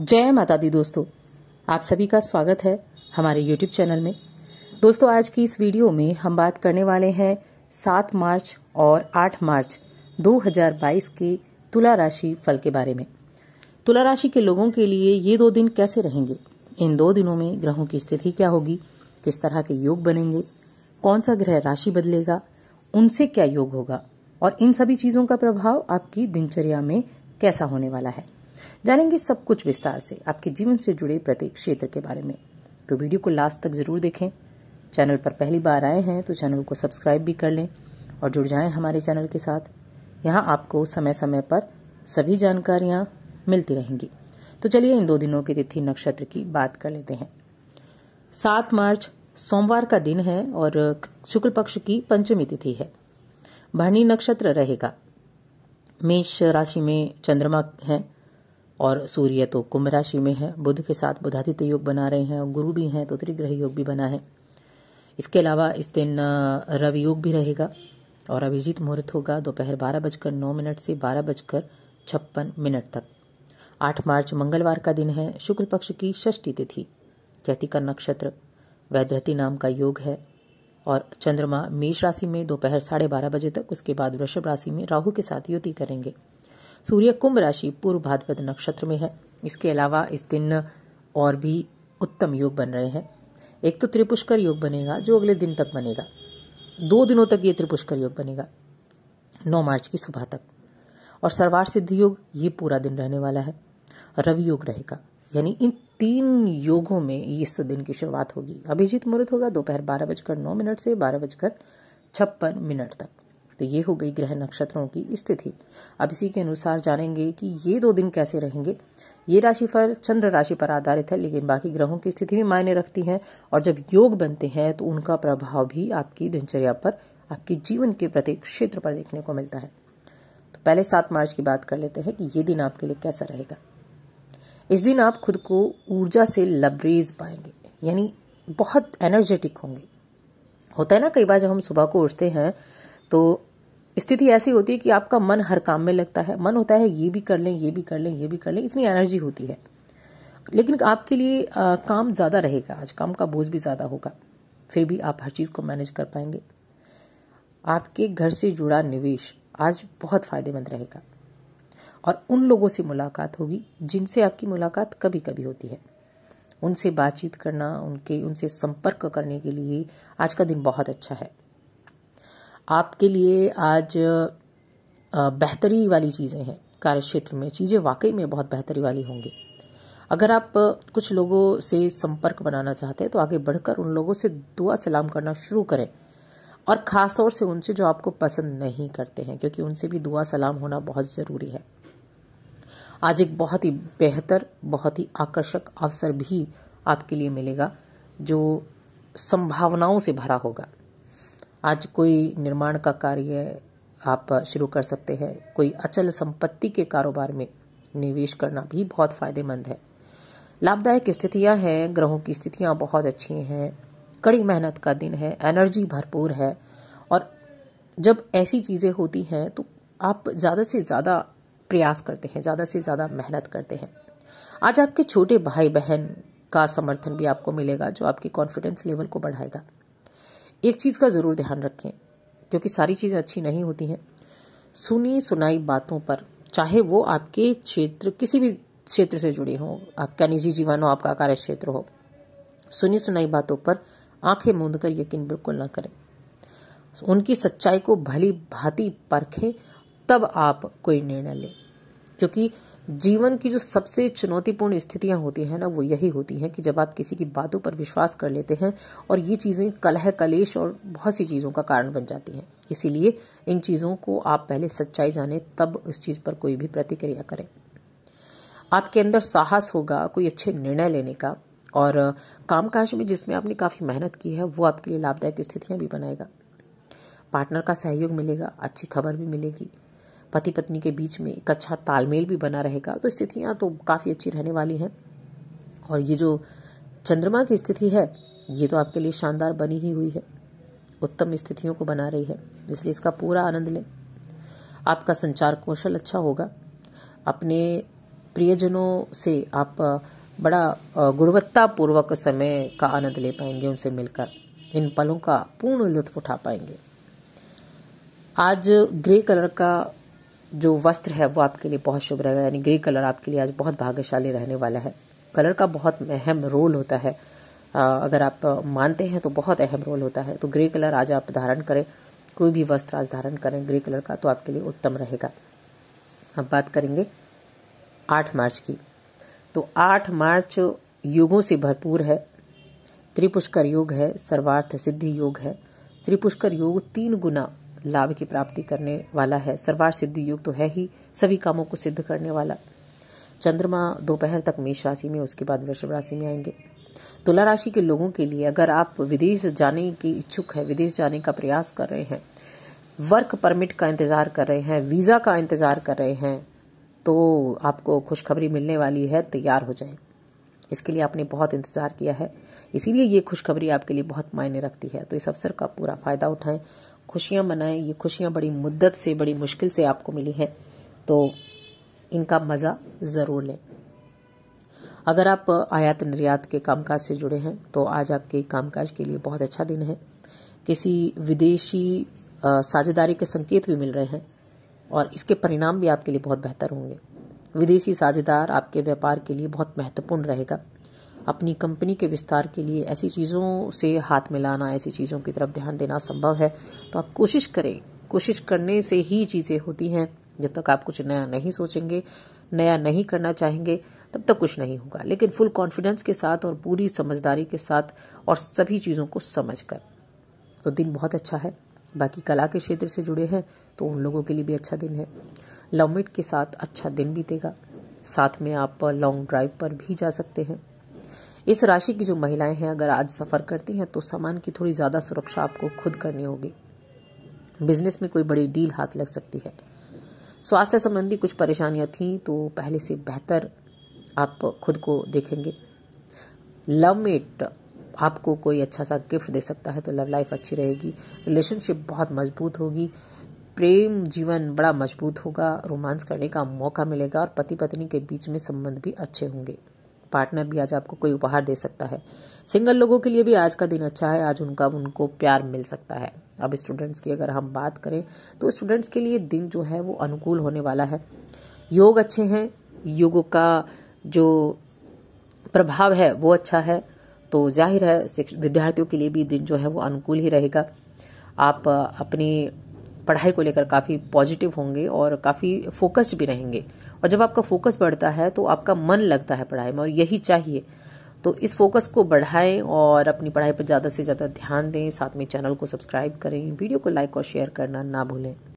जय माता दी दोस्तों आप सभी का स्वागत है हमारे यूट्यूब चैनल में दोस्तों आज की इस वीडियो में हम बात करने वाले हैं सात मार्च और आठ मार्च 2022 के तुला राशि फल के बारे में तुला राशि के लोगों के लिए ये दो दिन कैसे रहेंगे इन दो दिनों में ग्रहों की स्थिति क्या होगी किस तरह के योग बनेंगे कौन सा ग्रह राशि बदलेगा उनसे क्या योग होगा और इन सभी चीजों का प्रभाव आपकी दिनचर्या में कैसा होने वाला है जानेंगे सब कुछ विस्तार से आपके जीवन से जुड़े प्रत्येक क्षेत्र के बारे में तो वीडियो को लास्ट तक जरूर देखें चैनल पर पहली बार आए हैं तो चैनल को सब्सक्राइब भी कर लें और जुड़ जाएं हमारे चैनल के साथ यहाँ आपको समय समय पर सभी जानकारियां मिलती रहेंगी तो चलिए इन दो दिनों की तिथि नक्षत्र की बात कर लेते हैं सात मार्च सोमवार का दिन है और शुक्ल पक्ष की पंचमी तिथि है भरणी नक्षत्र रहेगा मेष राशि में चंद्रमा है और सूर्य तो कुंभ राशि में है बुध के साथ बुधादित्य योग बना रहे हैं और गुरु भी हैं तो त्रिग्रह योग भी बना है इसके अलावा इस दिन रवि योग भी रहेगा और अभिजीत मुहूर्त होगा दोपहर बारह बजकर नौ मिनट से बारह बजकर छप्पन मिनट तक आठ मार्च मंगलवार का दिन है शुक्ल पक्ष की षष्ठी तिथि कैती का नक्षत्र वैद्रति नाम का योग है और चंद्रमा मेष राशि में दोपहर साढ़े बारह बजे तक उसके बाद वृषभ राशि में राहु के साथ युति करेंगे सूर्य कुंभ राशि पूर्व भाद्रपद नक्षत्र में है इसके अलावा इस दिन और भी उत्तम योग बन रहे हैं एक तो त्रिपुष्कर योग बनेगा जो अगले दिन तक बनेगा दो दिनों तक ये त्रिपुष्कर योग बनेगा नौ मार्च की सुबह तक और सर्वार सिद्धि योग ये पूरा दिन रहने वाला है रवि योग रहेगा यानी इन तीन योगों में इस दिन की शुरुआत होगी अभिजीत मुहूर्त होगा दोपहर बारह बजकर नौ मिनट से बारह बजकर छप्पन मिनट तक तो ये हो गई ग्रह नक्षत्रों की स्थिति अब इसी के अनुसार जानेंगे कि ये दो दिन कैसे रहेंगे ये राशि फल चंद्र राशि पर आधारित है लेकिन बाकी ग्रहों की स्थिति भी मायने रखती है और जब योग बनते हैं तो उनका प्रभाव भी आपकी दिनचर्या पर आपके जीवन के प्रत्येक क्षेत्र पर देखने को मिलता है तो पहले सात मार्च की बात कर लेते हैं कि ये दिन आपके लिए कैसा रहेगा इस दिन आप खुद को ऊर्जा से लबरेज पाएंगे यानी बहुत एनर्जेटिक होंगे होता है ना कई बार जब हम सुबह को उठते हैं तो स्थिति ऐसी होती है कि आपका मन हर काम में लगता है मन होता है ये भी कर लें ये भी कर लें ये भी कर लें इतनी एनर्जी होती है लेकिन आपके लिए आ, काम ज़्यादा रहेगा आज काम का बोझ भी ज़्यादा होगा फिर भी आप हर चीज़ को मैनेज कर पाएंगे आपके घर से जुड़ा निवेश आज बहुत फायदेमंद रहेगा और उन लोगों से मुलाकात होगी जिनसे आपकी मुलाकात कभी कभी होती है उनसे बातचीत करना उनके उनसे संपर्क करने के लिए आज का दिन बहुत अच्छा है आपके लिए आज बेहतरी वाली चीज़ें हैं कार्य क्षेत्र में चीज़ें वाकई में बहुत बेहतरी वाली होंगी अगर आप कुछ लोगों से संपर्क बनाना चाहते हैं तो आगे बढ़कर उन लोगों से दुआ सलाम करना शुरू करें और ख़ास तौर से उनसे जो आपको पसंद नहीं करते हैं क्योंकि उनसे भी दुआ सलाम होना बहुत ज़रूरी है आज एक बहुत ही बेहतर बहुत ही आकर्षक अवसर भी आपके लिए मिलेगा जो संभावनाओं से भरा होगा आज कोई निर्माण का कार्य आप शुरू कर सकते हैं कोई अचल संपत्ति के कारोबार में निवेश करना भी बहुत फायदेमंद है लाभदायक स्थितियां हैं ग्रहों की स्थितियां बहुत अच्छी हैं कड़ी मेहनत का दिन है एनर्जी भरपूर है और जब ऐसी चीज़ें होती हैं तो आप ज़्यादा से ज़्यादा प्रयास करते हैं ज़्यादा से ज़्यादा मेहनत करते हैं आज आपके छोटे भाई बहन का समर्थन भी आपको मिलेगा जो आपके कॉन्फिडेंस लेवल को बढ़ाएगा एक चीज़ का ज़रूर ध्यान रखें क्योंकि सारी चीज़ें अच्छी नहीं होती हैं सुनी सुनाई बातों पर चाहे वो आपके क्षेत्र किसी भी क्षेत्र से जुड़े हों आपका निजी जीवन हो आपका कार्य क्षेत्र हो सुनी सुनाई बातों पर आंखें मूंद कर यकीन बिल्कुल ना करें उनकी सच्चाई को भली भांति परखें तब आप कोई निर्णय लें क्योंकि जीवन की जो सबसे चुनौतीपूर्ण स्थितियां होती हैं ना वो यही होती हैं कि जब आप किसी की बातों पर विश्वास कर लेते हैं और ये चीज़ें कलह कलेश और बहुत सी चीज़ों का कारण बन जाती हैं इसीलिए इन चीज़ों को आप पहले सच्चाई जाने तब उस चीज़ पर कोई भी प्रतिक्रिया करें आपके अंदर साहस होगा कोई अच्छे निर्णय लेने का और कामकाज में जिसमें आपने काफ़ी मेहनत की है वो आपके लिए लाभदायक स्थितियां भी बनाएगा पार्टनर का सहयोग मिलेगा अच्छी खबर भी मिलेगी पति पत्नी के बीच में एक अच्छा तालमेल भी बना रहेगा तो स्थितियां तो काफ़ी अच्छी रहने वाली हैं और ये जो चंद्रमा की स्थिति है ये तो आपके लिए शानदार बनी ही हुई है उत्तम स्थितियों को बना रही है इसलिए इसका पूरा आनंद लें आपका संचार कौशल अच्छा होगा अपने प्रियजनों से आप बड़ा गुणवत्तापूर्वक समय का आनंद ले पाएंगे उनसे मिलकर इन पलों का पूर्ण लुत्फ उठा पाएंगे आज ग्रे कलर का जो वस्त्र है वो आपके लिए बहुत शुभ रहेगा यानी ग्रे कलर आपके लिए आज बहुत भाग्यशाली रहने वाला है कलर का बहुत अहम रोल होता है अगर आप मानते हैं तो बहुत अहम रोल होता है तो ग्रे कलर आज आप धारण करें कोई भी वस्त्र आज धारण करें ग्रे कलर का तो आपके लिए उत्तम रहेगा अब बात करेंगे आठ मार्च की तो आठ मार्च युगों से भरपूर है त्रिपुष्कर योग है सर्वार्थ सिद्धि योग है त्रिपुष्कर योग तीन गुना लाभ की प्राप्ति करने वाला है सर्वार सिद्धि युग तो है ही सभी कामों को सिद्ध करने वाला चंद्रमा दोपहर तक मेष राशि में उसके बाद वृषभ राशि में आएंगे तुला राशि के लोगों के लिए अगर आप विदेश जाने की इच्छुक है विदेश जाने का प्रयास कर रहे हैं वर्क परमिट का इंतजार कर रहे हैं वीजा का इंतजार कर रहे हैं तो आपको खुशखबरी मिलने वाली है तैयार हो जाए इसके लिए आपने बहुत इंतजार किया है इसीलिए ये खुशखबरी आपके लिए बहुत मायने रखती है तो इस अवसर का पूरा फायदा उठाएं खुशियां मनाएं ये खुशियां बड़ी मुद्दत से बड़ी मुश्किल से आपको मिली है तो इनका मज़ा ज़रूर लें अगर आप आयात निर्यात के कामकाज से जुड़े हैं तो आज आपके कामकाज के लिए बहुत अच्छा दिन है किसी विदेशी साझेदारी के संकेत भी मिल रहे हैं और इसके परिणाम भी आपके लिए बहुत बेहतर होंगे विदेशी साझेदार आपके व्यापार के लिए बहुत महत्वपूर्ण रहेगा अपनी कंपनी के विस्तार के लिए ऐसी चीज़ों से हाथ मिलाना ऐसी चीज़ों की तरफ ध्यान देना संभव है तो आप कोशिश करें कोशिश करने से ही चीज़ें होती हैं जब तक आप कुछ नया नहीं सोचेंगे नया नहीं करना चाहेंगे तब तक कुछ नहीं होगा लेकिन फुल कॉन्फिडेंस के साथ और पूरी समझदारी के साथ और सभी चीज़ों को समझ कर तो दिन बहुत अच्छा है बाकी कला के क्षेत्र से जुड़े हैं तो उन लोगों के लिए भी अच्छा दिन है लवमेट के साथ अच्छा दिन बीतेगा साथ में आप लॉन्ग ड्राइव पर भी जा सकते हैं इस राशि की जो महिलाएं हैं अगर आज सफ़र करती हैं तो सामान की थोड़ी ज़्यादा सुरक्षा आपको खुद करनी होगी बिजनेस में कोई बड़ी डील हाथ लग सकती है स्वास्थ्य संबंधी कुछ परेशानियां थी तो पहले से बेहतर आप खुद को देखेंगे लव मेट आपको कोई अच्छा सा गिफ्ट दे सकता है तो लव लाइफ अच्छी रहेगी रिलेशनशिप बहुत मजबूत होगी प्रेम जीवन बड़ा मजबूत होगा रोमांस करने का मौका मिलेगा और पति पत्नी के बीच में संबंध भी अच्छे होंगे पार्टनर भी आज आपको कोई उपहार दे सकता है सिंगल लोगों के लिए भी आज का दिन अच्छा है आज उनका उनको प्यार मिल सकता है अब स्टूडेंट्स की अगर हम बात करें तो स्टूडेंट्स के लिए दिन जो है वो अनुकूल होने वाला है योग अच्छे हैं योग का जो प्रभाव है वो अच्छा है तो जाहिर है विद्यार्थियों के लिए भी दिन जो है वो अनुकूल ही रहेगा आप अपनी पढ़ाई को लेकर काफ़ी पॉजिटिव होंगे और काफ़ी फोकस्ड भी रहेंगे और जब आपका फोकस बढ़ता है तो आपका मन लगता है पढ़ाई में और यही चाहिए तो इस फोकस को बढ़ाएं और अपनी पढ़ाई पर ज़्यादा से ज़्यादा ध्यान दें साथ में चैनल को सब्सक्राइब करें वीडियो को लाइक और शेयर करना ना भूलें